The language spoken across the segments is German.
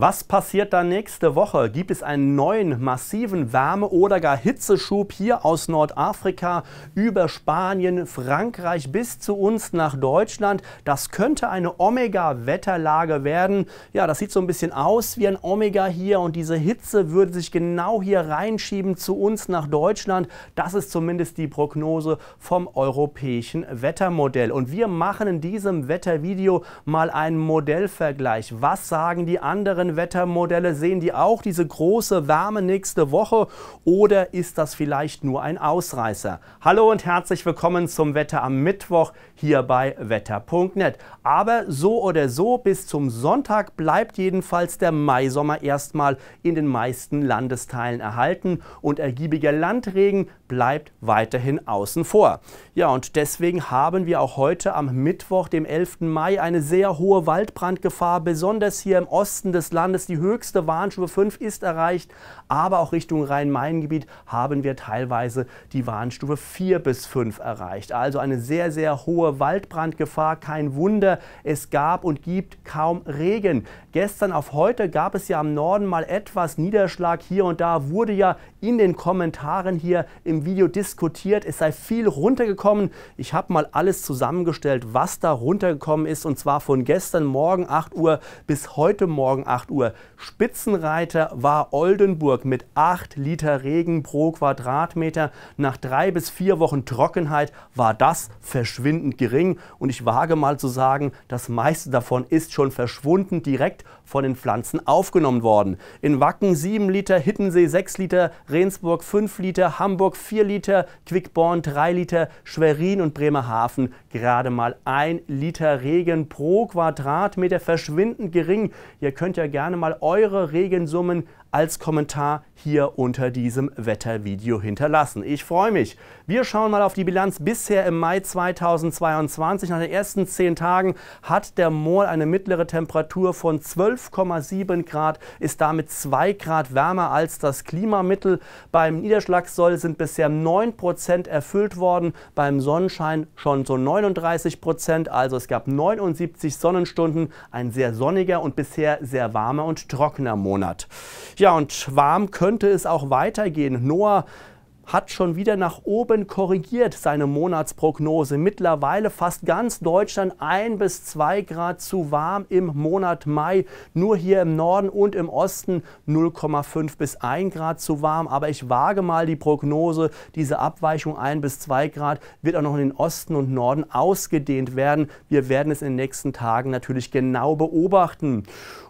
Was passiert dann nächste Woche? Gibt es einen neuen massiven Wärme- oder gar Hitzeschub hier aus Nordafrika über Spanien, Frankreich bis zu uns nach Deutschland? Das könnte eine Omega-Wetterlage werden. Ja, das sieht so ein bisschen aus wie ein Omega hier und diese Hitze würde sich genau hier reinschieben zu uns nach Deutschland. Das ist zumindest die Prognose vom europäischen Wettermodell. Und wir machen in diesem Wettervideo mal einen Modellvergleich. Was sagen die anderen? anderen Wettermodelle? Sehen die auch diese große Wärme nächste Woche oder ist das vielleicht nur ein Ausreißer? Hallo und herzlich willkommen zum Wetter am Mittwoch hier bei wetter.net. Aber so oder so, bis zum Sonntag bleibt jedenfalls der Maisommer erstmal in den meisten Landesteilen erhalten und ergiebiger Landregen bleibt weiterhin außen vor. Ja, und deswegen haben wir auch heute am Mittwoch, dem 11. Mai, eine sehr hohe Waldbrandgefahr, besonders hier im Osten des Landes Landes. Die höchste Warnstufe 5 ist erreicht, aber auch Richtung Rhein-Main-Gebiet haben wir teilweise die Warnstufe 4 bis 5 erreicht. Also eine sehr, sehr hohe Waldbrandgefahr. Kein Wunder, es gab und gibt kaum Regen. Gestern auf heute gab es ja am Norden mal etwas Niederschlag hier und da, wurde ja in den Kommentaren hier im Video diskutiert. Es sei viel runtergekommen. Ich habe mal alles zusammengestellt, was da runtergekommen ist und zwar von gestern Morgen 8 Uhr bis heute Morgen 8 8 Uhr. Spitzenreiter war Oldenburg mit 8 Liter Regen pro Quadratmeter. Nach drei bis vier Wochen Trockenheit war das verschwindend gering. Und ich wage mal zu sagen, das meiste davon ist schon verschwunden, direkt von den Pflanzen aufgenommen worden. In Wacken 7 Liter, Hittensee 6 Liter, Rendsburg 5 Liter, Hamburg 4 Liter, Quickborn 3 Liter, Schwerin und Bremerhaven gerade mal 1 Liter Regen pro Quadratmeter. Verschwindend gering. Ihr könnt ja gerne gerne mal eure Regensummen als Kommentar hier unter diesem Wettervideo hinterlassen. Ich freue mich. Wir schauen mal auf die Bilanz bisher im Mai 2022. Nach den ersten zehn Tagen hat der Moor eine mittlere Temperatur von 12,7 Grad, ist damit 2 Grad wärmer als das Klimamittel. Beim Niederschlagssoll sind bisher 9 Prozent erfüllt worden, beim Sonnenschein schon so 39 Prozent. Also es gab 79 Sonnenstunden, ein sehr sonniger und bisher sehr warmer und trockener Monat. Ja, und warm könnte es auch weitergehen. Noah hat schon wieder nach oben korrigiert seine Monatsprognose. Mittlerweile fast ganz Deutschland ein bis zwei Grad zu warm im Monat Mai. Nur hier im Norden und im Osten 0,5 bis 1 Grad zu warm. Aber ich wage mal die Prognose, diese Abweichung 1 bis 2 Grad wird auch noch in den Osten und Norden ausgedehnt werden. Wir werden es in den nächsten Tagen natürlich genau beobachten.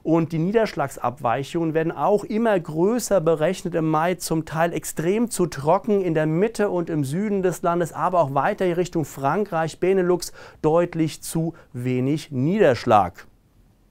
Und die Niederschlagsabweichungen werden auch immer größer berechnet im Mai, zum Teil extrem zu trocken Brocken in der Mitte und im Süden des Landes, aber auch weiter in Richtung Frankreich, Benelux deutlich zu wenig Niederschlag.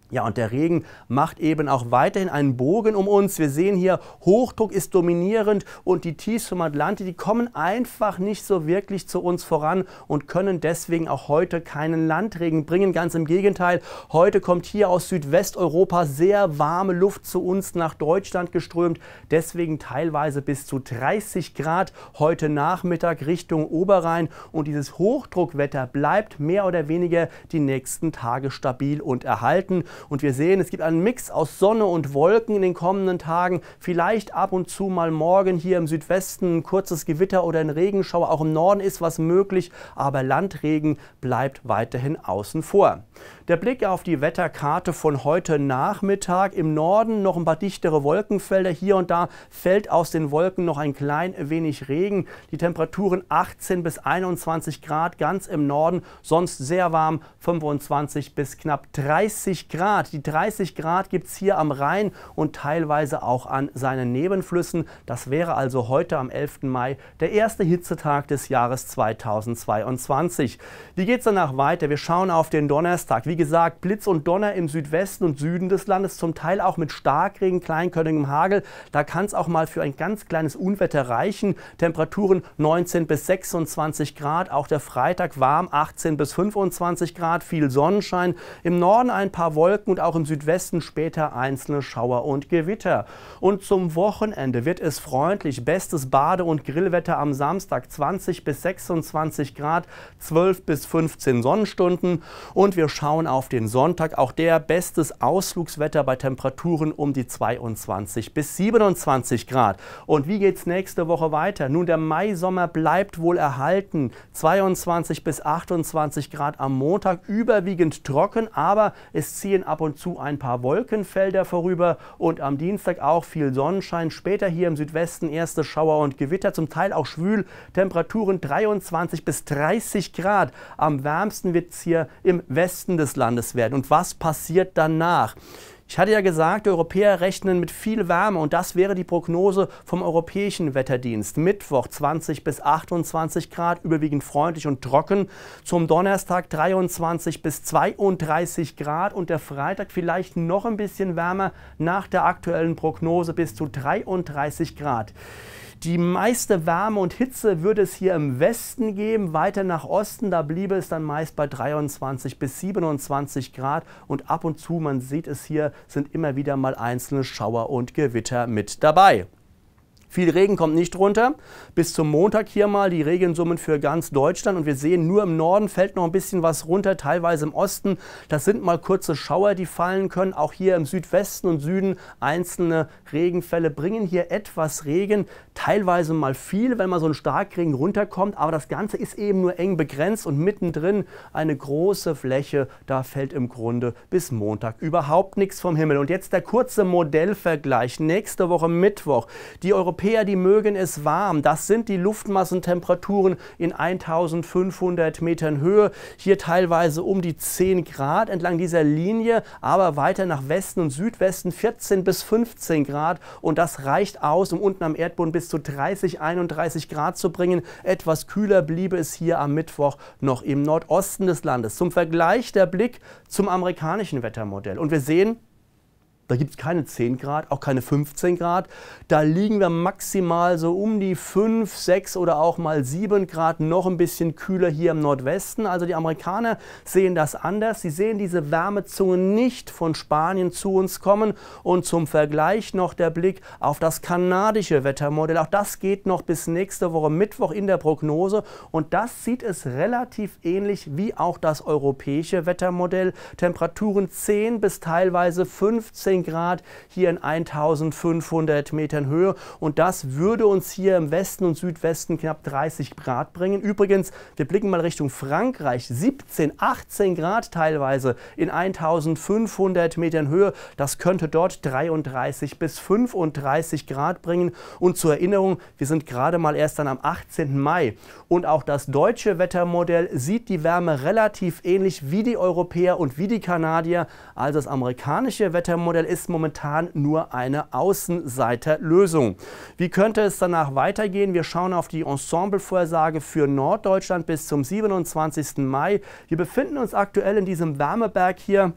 Ja, und der Regen macht eben auch weiterhin einen Bogen um uns. Wir sehen hier, Hochdruck ist dominierend und die Tiefs vom Atlantik, die kommen einfach nicht so wirklich zu uns voran und können deswegen auch heute keinen Landregen bringen. Ganz im Gegenteil, heute kommt hier aus Südwesteuropa sehr warme Luft zu uns nach Deutschland geströmt. Deswegen teilweise bis zu 30 Grad heute Nachmittag Richtung Oberrhein. Und dieses Hochdruckwetter bleibt mehr oder weniger die nächsten Tage stabil und erhalten. Und wir sehen, es gibt einen Mix aus Sonne und Wolken in den kommenden Tagen. Vielleicht ab und zu mal morgen hier im Südwesten ein kurzes Gewitter oder ein Regenschauer. Auch im Norden ist was möglich, aber Landregen bleibt weiterhin außen vor. Der Blick auf die Wetterkarte von heute Nachmittag. Im Norden noch ein paar dichtere Wolkenfelder. Hier und da fällt aus den Wolken noch ein klein wenig Regen. Die Temperaturen 18 bis 21 Grad ganz im Norden. Sonst sehr warm, 25 bis knapp 30 Grad. Grad. Die 30 Grad gibt es hier am Rhein und teilweise auch an seinen Nebenflüssen. Das wäre also heute am 11. Mai der erste Hitzetag des Jahres 2022. Wie geht es danach weiter? Wir schauen auf den Donnerstag. Wie gesagt, Blitz und Donner im Südwesten und Süden des Landes, zum Teil auch mit Starkregen, kleinkörnigem Hagel. Da kann es auch mal für ein ganz kleines Unwetter reichen. Temperaturen 19 bis 26 Grad, auch der Freitag warm, 18 bis 25 Grad, viel Sonnenschein. Im Norden ein paar Wolken bewirken und auch im Südwesten später einzelne Schauer und Gewitter. Und zum Wochenende wird es freundlich. Bestes Bade- und Grillwetter am Samstag 20 bis 26 Grad, 12 bis 15 Sonnenstunden. Und wir schauen auf den Sonntag. Auch der bestes Ausflugswetter bei Temperaturen um die 22 bis 27 Grad. Und wie geht's nächste Woche weiter? Nun, der Maisommer bleibt wohl erhalten. 22 bis 28 Grad am Montag, überwiegend trocken, aber es ziehen ab und zu ein paar Wolkenfelder vorüber und am Dienstag auch viel Sonnenschein. Später hier im Südwesten erste Schauer und Gewitter, zum Teil auch schwül. Temperaturen 23 bis 30 Grad. Am wärmsten wird es hier im Westen des Landes werden. Und was passiert danach? Ich hatte ja gesagt, Europäer rechnen mit viel Wärme und das wäre die Prognose vom Europäischen Wetterdienst. Mittwoch 20 bis 28 Grad, überwiegend freundlich und trocken. Zum Donnerstag 23 bis 32 Grad und der Freitag vielleicht noch ein bisschen wärmer nach der aktuellen Prognose bis zu 33 Grad. Die meiste Wärme und Hitze würde es hier im Westen geben. Weiter nach Osten, da bliebe es dann meist bei 23 bis 27 Grad. Und ab und zu, man sieht es hier, sind immer wieder mal einzelne Schauer und Gewitter mit dabei. Viel Regen kommt nicht runter. Bis zum Montag hier mal die Regensummen für ganz Deutschland. Und wir sehen, nur im Norden fällt noch ein bisschen was runter, teilweise im Osten. Das sind mal kurze Schauer, die fallen können. Auch hier im Südwesten und Süden einzelne Regenfälle bringen hier etwas Regen. Teilweise mal viel, wenn mal so ein Starkregen runterkommt. Aber das Ganze ist eben nur eng begrenzt und mittendrin eine große Fläche. Da fällt im Grunde bis Montag überhaupt nichts vom Himmel. Und jetzt der kurze Modellvergleich. Nächste Woche Mittwoch. Die Europäer Europäer, die mögen es warm. Das sind die Luftmassentemperaturen in 1500 Metern Höhe. Hier teilweise um die 10 Grad entlang dieser Linie, aber weiter nach Westen und Südwesten 14 bis 15 Grad. Und das reicht aus, um unten am Erdboden bis zu 30, 31 Grad zu bringen. Etwas kühler bliebe es hier am Mittwoch noch im Nordosten des Landes. Zum Vergleich der Blick zum amerikanischen Wettermodell. Und wir sehen, da gibt es keine 10 Grad, auch keine 15 Grad. Da liegen wir maximal so um die 5, 6 oder auch mal 7 Grad, noch ein bisschen kühler hier im Nordwesten. Also die Amerikaner sehen das anders. Sie sehen diese Wärmezungen nicht von Spanien zu uns kommen. Und zum Vergleich noch der Blick auf das kanadische Wettermodell. Auch das geht noch bis nächste Woche Mittwoch in der Prognose. Und das sieht es relativ ähnlich wie auch das europäische Wettermodell. Temperaturen 10 bis teilweise 15 15 Grad, hier in 1500 Metern Höhe. Und das würde uns hier im Westen und Südwesten knapp 30 Grad bringen. Übrigens, wir blicken mal Richtung Frankreich, 17, 18 Grad teilweise in 1500 Metern Höhe. Das könnte dort 33 bis 35 Grad bringen. Und zur Erinnerung, wir sind gerade mal erst dann am 18. Mai. Und auch das deutsche Wettermodell sieht die Wärme relativ ähnlich wie die Europäer und wie die Kanadier. Also das amerikanische Wettermodell ist momentan nur eine Außenseiterlösung. Wie könnte es danach weitergehen? Wir schauen auf die Ensemblevorhersage für Norddeutschland bis zum 27. Mai. Wir befinden uns aktuell in diesem Wärmeberg hier.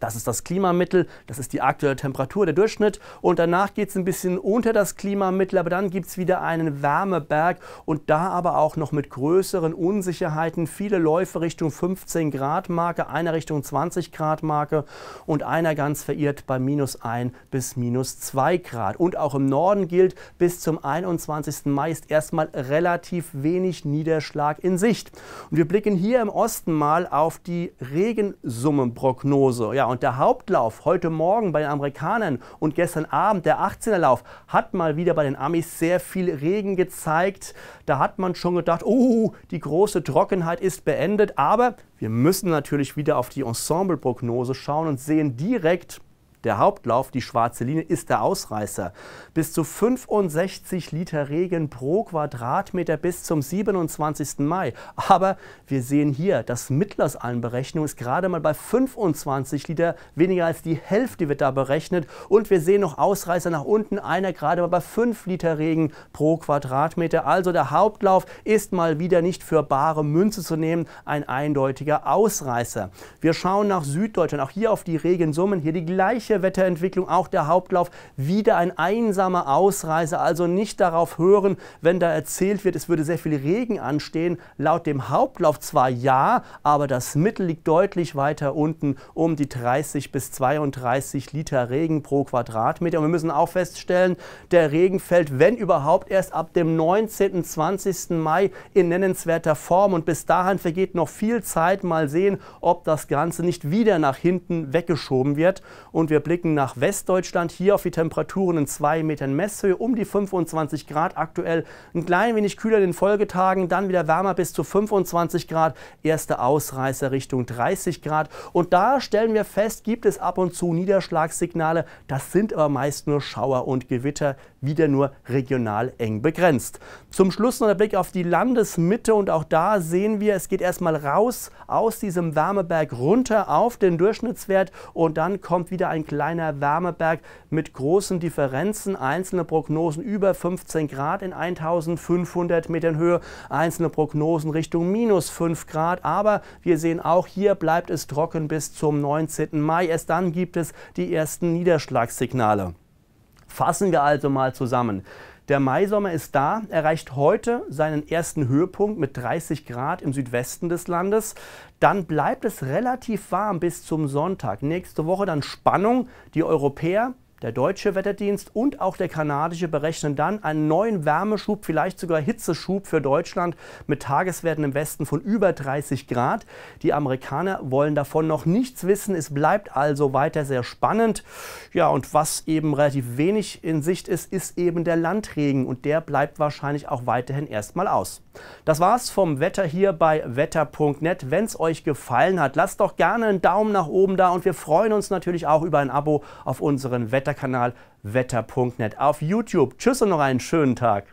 Das ist das Klimamittel, das ist die aktuelle Temperatur, der Durchschnitt. Und danach geht es ein bisschen unter das Klimamittel, aber dann gibt es wieder einen Wärmeberg und da aber auch noch mit größeren Unsicherheiten. Viele Läufe Richtung 15 Grad Marke, einer Richtung 20 Grad Marke und einer ganz verirrt bei minus 1 bis minus 2 Grad. Und auch im Norden gilt, bis zum 21. Mai ist erstmal relativ wenig Niederschlag in Sicht. Und wir blicken hier im Osten mal auf die Regensummenprognose. Ja, und der Hauptlauf heute Morgen bei den Amerikanern und gestern Abend der 18er Lauf hat mal wieder bei den Amis sehr viel Regen gezeigt. Da hat man schon gedacht, oh, die große Trockenheit ist beendet. Aber wir müssen natürlich wieder auf die Ensemble-Prognose schauen und sehen direkt, der Hauptlauf, die schwarze Linie, ist der Ausreißer. Bis zu 65 Liter Regen pro Quadratmeter bis zum 27. Mai. Aber wir sehen hier, dass Mittlers Einberechnung ist gerade mal bei 25 Liter. Weniger als die Hälfte wird da berechnet. Und wir sehen noch Ausreißer nach unten. Einer gerade mal bei 5 Liter Regen pro Quadratmeter. Also der Hauptlauf ist mal wieder nicht für bare Münze zu nehmen. Ein eindeutiger Ausreißer. Wir schauen nach Süddeutschland. Auch hier auf die Regensummen. Hier die gleiche ähnliche Wetterentwicklung, auch der Hauptlauf, wieder ein einsamer Ausreise, Also nicht darauf hören, wenn da erzählt wird, es würde sehr viel Regen anstehen. Laut dem Hauptlauf zwar ja, aber das Mittel liegt deutlich weiter unten, um die 30 bis 32 Liter Regen pro Quadratmeter. Und wir müssen auch feststellen, der Regen fällt, wenn überhaupt, erst ab dem 19. 20. Mai in nennenswerter Form. Und bis dahin vergeht noch viel Zeit. Mal sehen, ob das Ganze nicht wieder nach hinten weggeschoben wird. Und wir wir blicken nach Westdeutschland hier auf die Temperaturen in 2 Metern Messhöhe um die 25 Grad aktuell. Ein klein wenig kühler in den Folgetagen, dann wieder wärmer bis zu 25 Grad. Erste Ausreißer Richtung 30 Grad. Und da stellen wir fest, gibt es ab und zu Niederschlagssignale. Das sind aber meist nur Schauer und Gewitter wieder nur regional eng begrenzt. Zum Schluss noch der Blick auf die Landesmitte und auch da sehen wir, es geht erstmal raus aus diesem Wärmeberg runter auf den Durchschnittswert und dann kommt wieder ein kleiner Wärmeberg mit großen Differenzen. Einzelne Prognosen über 15 Grad in 1500 Metern Höhe, einzelne Prognosen Richtung minus 5 Grad, aber wir sehen auch hier bleibt es trocken bis zum 19. Mai. Erst dann gibt es die ersten Niederschlagssignale. Fassen wir also mal zusammen. Der Maisommer ist da, erreicht heute seinen ersten Höhepunkt mit 30 Grad im Südwesten des Landes. Dann bleibt es relativ warm bis zum Sonntag. Nächste Woche dann Spannung. Die Europäer der deutsche Wetterdienst und auch der kanadische berechnen dann einen neuen Wärmeschub, vielleicht sogar Hitzeschub für Deutschland mit Tageswerten im Westen von über 30 Grad. Die Amerikaner wollen davon noch nichts wissen. Es bleibt also weiter sehr spannend. Ja, und was eben relativ wenig in Sicht ist, ist eben der Landregen und der bleibt wahrscheinlich auch weiterhin erstmal aus. Das war's vom Wetter hier bei wetter.net. Wenn es euch gefallen hat, lasst doch gerne einen Daumen nach oben da und wir freuen uns natürlich auch über ein Abo auf unseren Wetter Wetterkanal wetter.net auf YouTube. Tschüss und noch einen schönen Tag.